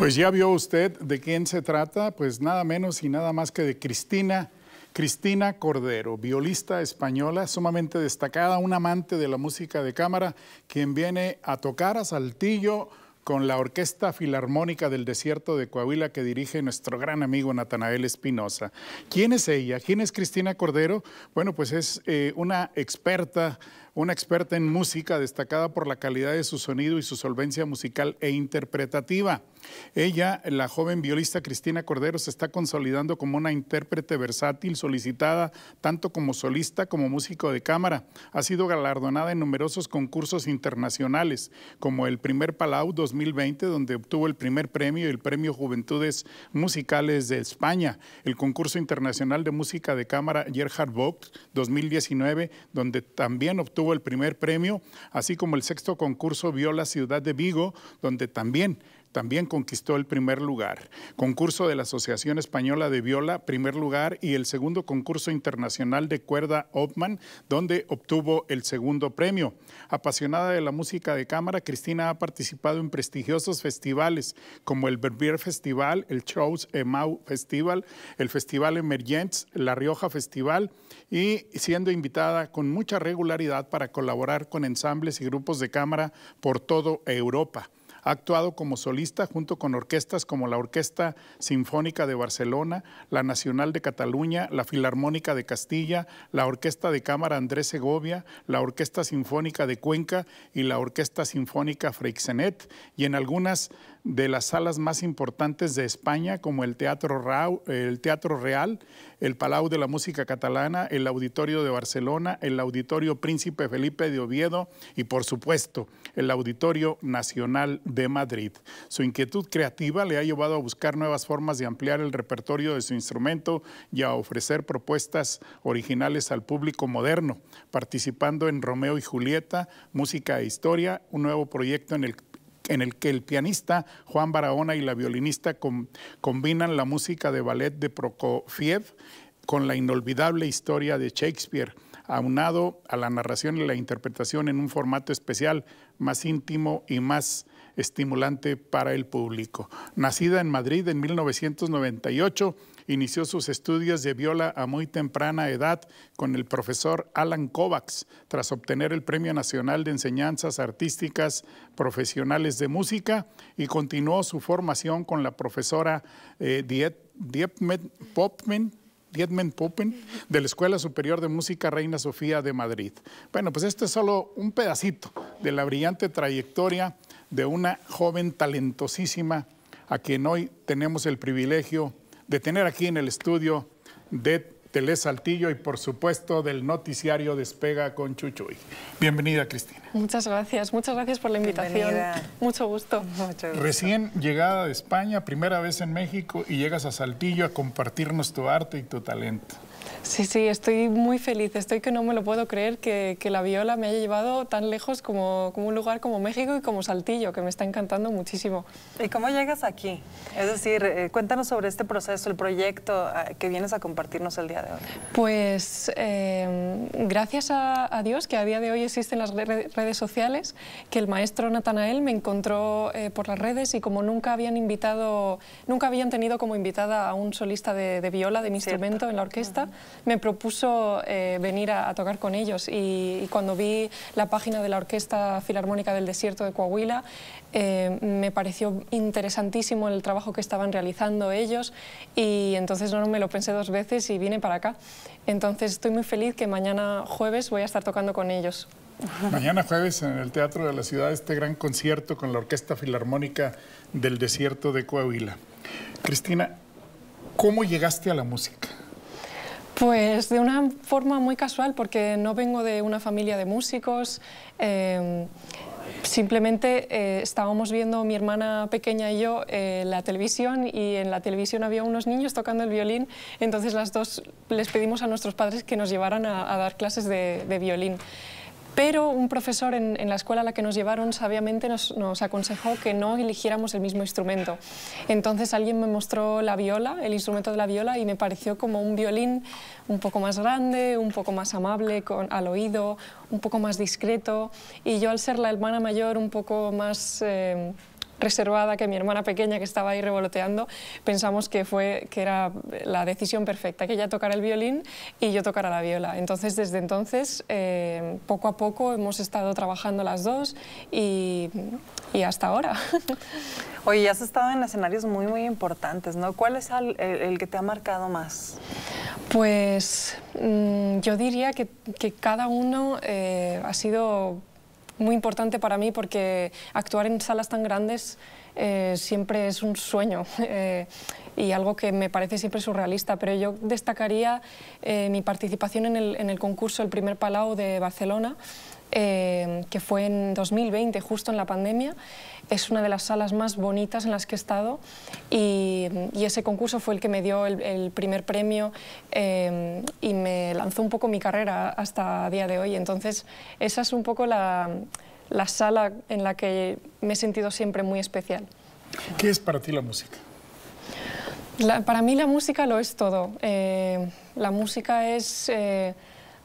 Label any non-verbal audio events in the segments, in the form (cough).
Pues ya vio usted de quién se trata, pues nada menos y nada más que de Cristina. Cristina Cordero, violista española sumamente destacada, un amante de la música de cámara, quien viene a tocar a Saltillo con la Orquesta Filarmónica del Desierto de Coahuila que dirige nuestro gran amigo Natanael Espinosa. ¿Quién es ella? ¿Quién es Cristina Cordero? Bueno, pues es eh, una experta una experta en música destacada por la calidad de su sonido y su solvencia musical e interpretativa. Ella, la joven violista Cristina Cordero, se está consolidando como una intérprete versátil solicitada tanto como solista como músico de cámara. Ha sido galardonada en numerosos concursos internacionales, como el primer Palau 2020, donde obtuvo el primer premio y el premio Juventudes Musicales de España, el concurso internacional de música de cámara Gerhard Vogt 2019, donde también obtuvo el primer premio, así como el sexto concurso vio la ciudad de Vigo, donde también también conquistó el primer lugar. Concurso de la Asociación Española de Viola, primer lugar, y el segundo concurso internacional de cuerda Opman, donde obtuvo el segundo premio. Apasionada de la música de cámara, Cristina ha participado en prestigiosos festivales como el Verbier Festival, el Shows Emau Festival, el Festival Emergents, la Rioja Festival, y siendo invitada con mucha regularidad para colaborar con ensambles y grupos de cámara por todo Europa. Ha actuado como solista junto con orquestas como la Orquesta Sinfónica de Barcelona, la Nacional de Cataluña, la Filarmónica de Castilla, la Orquesta de Cámara Andrés Segovia, la Orquesta Sinfónica de Cuenca y la Orquesta Sinfónica Freixenet, y en algunas de las salas más importantes de España, como el Teatro, el Teatro Real, el Palau de la Música Catalana, el Auditorio de Barcelona, el Auditorio Príncipe Felipe de Oviedo y, por supuesto, el Auditorio Nacional de Madrid. Su inquietud creativa le ha llevado a buscar nuevas formas de ampliar el repertorio de su instrumento y a ofrecer propuestas originales al público moderno, participando en Romeo y Julieta, Música e Historia, un nuevo proyecto en el en el que el pianista Juan Barahona y la violinista combinan la música de ballet de Prokofiev con la inolvidable historia de Shakespeare, aunado a la narración y la interpretación en un formato especial, más íntimo y más estimulante para el público. Nacida en Madrid en 1998, Inició sus estudios de viola a muy temprana edad con el profesor Alan Kovacs, tras obtener el Premio Nacional de Enseñanzas Artísticas Profesionales de Música y continuó su formación con la profesora eh, Poppen Popman de la Escuela Superior de Música Reina Sofía de Madrid. Bueno, pues este es solo un pedacito de la brillante trayectoria de una joven talentosísima a quien hoy tenemos el privilegio de tener aquí en el estudio de Tele Saltillo y por supuesto del noticiario Despega con Chuchuy. Bienvenida Cristina. Muchas gracias, muchas gracias por la invitación. Mucho gusto. Recién llegada de España, primera vez en México y llegas a Saltillo a compartirnos tu arte y tu talento. Sí, sí, estoy muy feliz. Estoy que no me lo puedo creer que, la viola me haya llevado tan lejos como, un lugar como México y como Saltillo, que me está encantando muchísimo. ¿Y cómo llegas aquí? Es decir, eh, cuéntanos sobre este proceso, el proyecto eh, que vienes a compartirnos el día de hoy. Pues em, gracias a, Dios que a día de hoy existen las redes sociales, que el maestro Natanael me encontró eh, por las redes y como nunca habían invitado, nunca habían tenido como invitada a un solista de, viola, de mi instrumento en la orquesta, me propuso eh, venir a, tocar con ellos y, cuando vi la página de la Orquesta Filarmónica del Desierto de Coahuila eh, me pareció interesantísimo el trabajo que estaban realizando ellos y entonces no me lo pensé dos veces y vine para acá. Entonces estoy muy feliz que mañana jueves voy a estar tocando con ellos. Mañana jueves en el Teatro de la Ciudad este gran concierto con la Orquesta Filarmónica del Desierto de Coahuila. Cristina, ¿cómo llegaste a la música? Pues de una forma muy casual, porque no vengo de una familia de músicos. Em, simplemente eh, estábamos viendo mi hermana pequeña y yo eh, la televisión y en la televisión había unos niños tocando el violín. Entonces las dos les pedimos a nuestros padres que nos llevaran a, dar clases de violín pero un profesor en, la escuela a la que nos llevaron sabiamente nos, aconsejó que no eligiéramos el mismo instrumento. Entonces alguien me mostró la viola, el instrumento de la viola, y me pareció como un violín un poco más grande, un poco más amable con, al oído, un poco más discreto, y yo al ser la hermana mayor un poco más... Eh, reservada que mi hermana pequeña que estaba ahí revoloteando, pensamos que, fue, que era la decisión perfecta, que ella tocara el violín y yo tocara la viola. Entonces, desde entonces, eh, poco a poco hemos estado trabajando las dos y, hasta ahora. (laughs) Oye, has estado en escenarios muy, muy importantes, ¿no? ¿Cuál es el, que te ha marcado más? Pues mm, yo diría que, cada uno eh, ha sido muy importante para mí porque actuar en salas tan grandes eh, siempre es un sueño (laughs) eh, y algo que me parece siempre surrealista, pero yo destacaría eh, mi participación en el, en el concurso El Primer Palau de Barcelona, Em, que fue en 2020, justo en la pandemia. Es una de las salas más bonitas en las que he estado y, ese concurso fue el que me dio el, primer premio em, y me lanzó un poco mi carrera hasta día de hoy. Entonces, esa es un poco la, la sala en la que me he sentido siempre muy especial. ¿Qué es para ti la música? para mí la música lo es todo. Eh, la música es... Eh,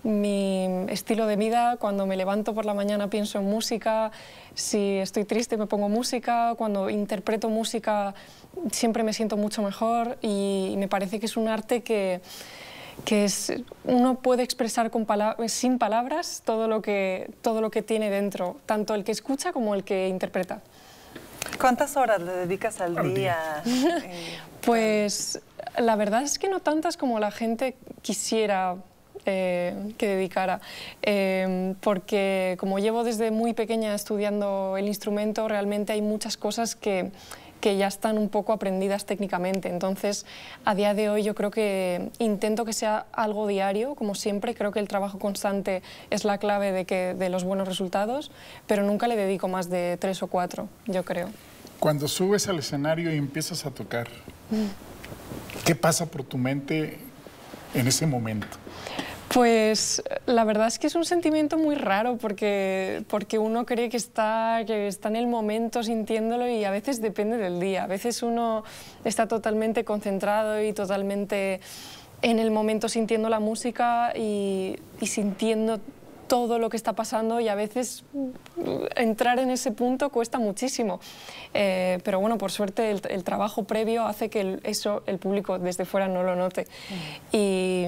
mi estilo de vida, cuando me levanto por la mañana pienso en música, si estoy triste me pongo música, cuando interpreto música siempre me siento mucho mejor y me parece que es un arte que, que es, uno puede expresar con sin palabras todo lo, que, todo lo que tiene dentro, tanto el que escucha como el que interpreta. ¿Cuántas horas le dedicas al, día. (laughs) Eh, pues la verdad es que no tantas como la gente quisiera eh, que dedicara, em, porque como llevo desde muy pequeña estudiando el instrumento, realmente hay muchas cosas que que ya están un poco aprendidas técnicamente. Entonces, a día de hoy yo creo que intento que sea algo diario, como siempre, creo que el trabajo constante es la clave de, que, de los buenos resultados, pero nunca le dedico más de tres o cuatro, yo creo. Cuando subes al escenario y empiezas a tocar, mm. ¿qué pasa por tu mente en ese momento? Pues la verdad es que es un sentimiento muy raro porque, porque uno cree que está, que está en el momento sintiéndolo y a veces depende del día. A veces uno está totalmente concentrado y totalmente en el momento sintiendo la música y, y sintiendo todo lo que está pasando y a veces mm, entrar en ese punto cuesta muchísimo. Eh, pero bueno, por suerte el, trabajo previo hace que eso el público desde fuera no lo note. Mm. Y,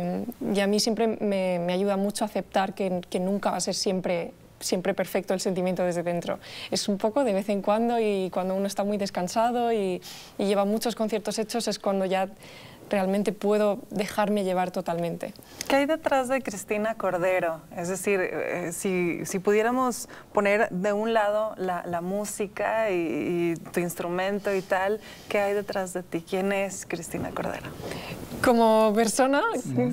a mí siempre me, ayuda mucho aceptar que, nunca va a ser siempre siempre perfecto el sentimiento desde dentro. Es un poco de vez en cuando y cuando uno está muy descansado y lleva muchos conciertos hechos es cuando ya realmente puedo dejarme llevar totalmente. ¿Qué hay detrás de Cristina Cordero? Es decir, eh, eh, si, pudiéramos poner de un lado la, música y, tu instrumento y tal, ¿qué hay detrás de ti? ¿Quién es Cristina Cordero? Como persona,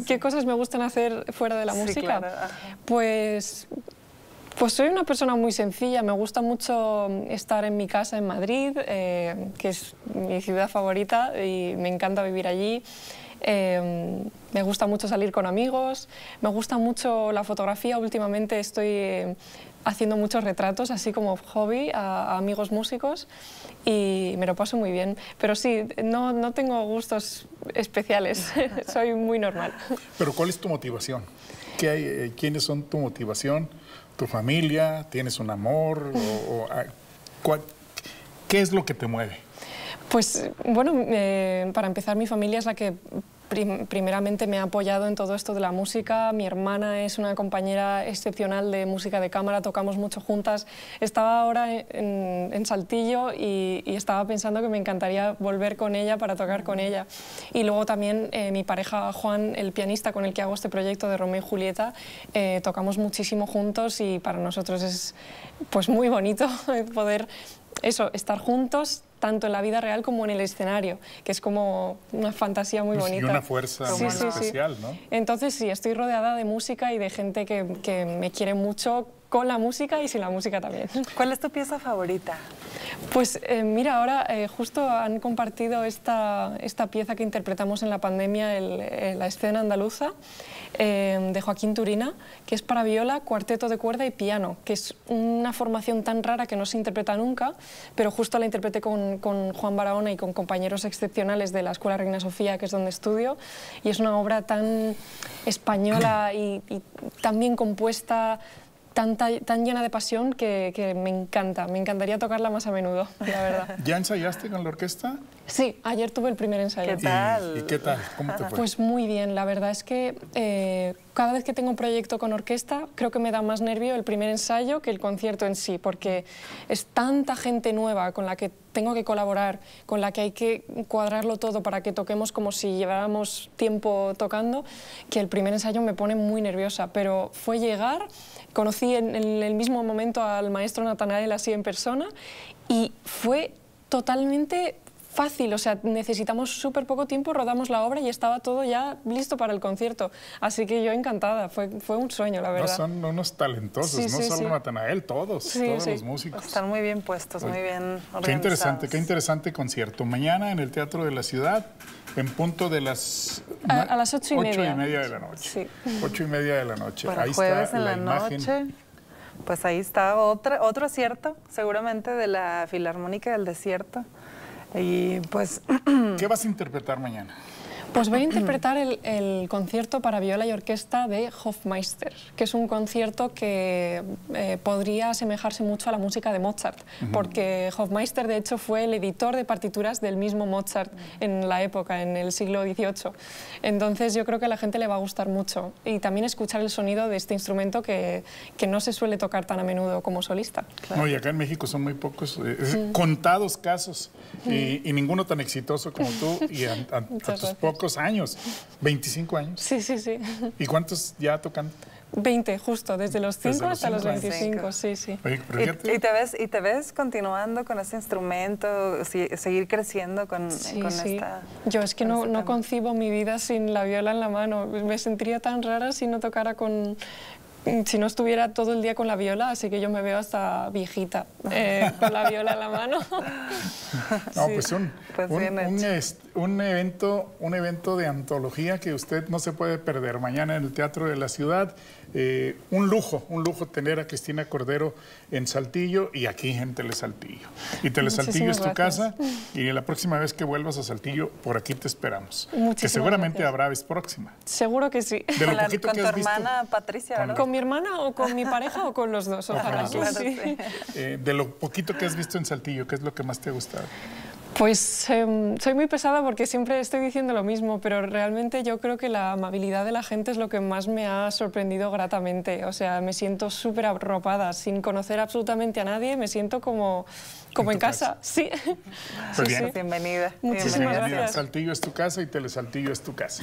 ¿qué cosas me gustan hacer fuera de la música? Pues pues soy una persona muy sencilla, me gusta mucho estar en mi casa en Madrid, eh, que es mi ciudad favorita y me encanta vivir allí. Em, me gusta mucho salir con amigos, me gusta mucho la fotografía, últimamente estoy eh, haciendo muchos retratos, así como hobby, a, amigos músicos y me lo paso muy bien. Pero sí, no, no tengo gustos especiales, (laughs) soy muy normal. Pero ¿cuál es tu motivación? hay, eh, ¿Quiénes son tu motivación? tu familia, tienes un amor, o, ¿qué es lo que te mueve? Pues bueno, eh, para empezar mi familia es la que primeramente me ha apoyado en todo esto de la música. Mi hermana es una compañera excepcional de música de cámara, tocamos mucho juntas. Estaba ahora en, Saltillo y, estaba pensando que me encantaría volver con ella para tocar con ella. Y luego también eh, mi pareja Juan, el pianista con el que hago este proyecto de Romeo y Julieta, eh, tocamos muchísimo juntos y para nosotros es pues muy bonito (laughs) poder eso, estar juntos, tanto en la vida real como en el escenario, que es como una fantasía muy bonita. Y una fuerza muy especial, ¿no? Entonces sí, estoy rodeada de música y de gente que me quiere mucho con la música y sin la música también. (laughs) ¿Cuál es tu pieza favorita? Pues eh, mira, ahora eh, justo han compartido esta, esta pieza que interpretamos en la pandemia, el, eh, la escena andaluza, de Joaquín Turina, que es para viola, cuarteto de cuerda y piano, que es una formación tan rara que no se interpreta nunca, pero justo la interpreté con, con Juan Barahona y con compañeros excepcionales de la Escuela Reina Sofía, que es donde estudio, y es una obra tan española y, y tan bien compuesta, tan, tan llena de pasión que, que me encanta. Me encantaría tocarla más a menudo, la verdad. ¿Ya ensayaste con la orquesta? Sí, ayer tuve el primer ensayo. ¿Qué tal? ¿Y, qué tal? ¿Cómo te fue? Pues muy bien, la verdad es que eh, cada vez que tengo un proyecto con orquesta creo que me da más nervio el primer ensayo que el concierto en sí, porque es tanta gente nueva con la que tengo que colaborar, con la que hay que cuadrarlo todo para que toquemos como si lleváramos tiempo tocando, que el primer ensayo me pone muy nerviosa, pero fue llegar, conocí en, en el mismo momento al maestro Natanael así en persona y fue totalmente fácil, o sea, necesitamos súper poco tiempo, rodamos la obra y estaba todo ya listo para el concierto. Así que yo encantada, fue, fue un sueño, la verdad. son unos talentosos, no solo todos, todos los músicos. Están muy bien puestos, muy bien organizados. Qué interesante, qué interesante concierto. Mañana en el Teatro de la Ciudad, en punto de las... A, las ocho y, media. de la noche. Ocho y media de la noche. Para Ahí jueves está en la, noche. Imagen. Pues ahí está otra, otro acierto, seguramente, de la Filarmónica del Desierto. Y pues... (clears throat) ¿Qué vas a interpretar mañana? Pues voy a mm. interpretar el, concierto para viola y orquesta de Hofmeister, que es un concierto que eh, podría asemejarse mucho a la música de Mozart, porque Hofmeister de hecho fue el editor de partituras del mismo Mozart en la época, en el siglo XVIII. Entonces yo creo que a la gente le va a gustar mucho y también escuchar el sonido de este instrumento que, que no se suele tocar tan a menudo como solista. No, y acá en México son muy pocos, eh, eh, contados casos y, ninguno tan exitoso como tú y a tus pocos años, 25 años. Sí, sí, sí. ¿Y cuántos ya tocan? 20, justo, desde los 5 hasta los, 25, sí, sí. Oye, ¿Y, te ves, ¿Y te ves continuando con ese instrumento, seguir creciendo con, sí, sí. esta...? Yo es que no, no, concibo mi vida sin la viola en la mano, me sentiría tan rara si no tocara con, Mm, si no estuviera todo el día con la viola, así que yo me veo hasta viejita eh, (laughs) con la viola en la mano. (laughs) No, pues, pues un, evento, un evento de antología que usted no se puede perder mañana en el Teatro de la Ciudad. Eh, un lujo, un lujo tener a Cristina Cordero en Saltillo y aquí en Telesaltillo. Y Telesaltillo es tu casa y la próxima vez que vuelvas a Saltillo, por aquí te esperamos. Muchísimas que seguramente habrá vez próxima. Seguro que sí. con, tu hermana Patricia, mi hermana o con mi pareja o con los dos. Ojalá. Eh, de lo poquito que has visto en Saltillo, ¿qué es lo que más te ha gustado? Pues em, soy muy pesada porque siempre estoy diciendo lo mismo, pero realmente yo creo que la amabilidad de la gente es lo que más me ha sorprendido gratamente. O sea, me siento súper arropada, sin conocer absolutamente a nadie, me siento como, como en, casa. Pues sí. Bienvenida. Muchísimas gracias. Saltillo es tu casa y Telesaltillo es tu casa.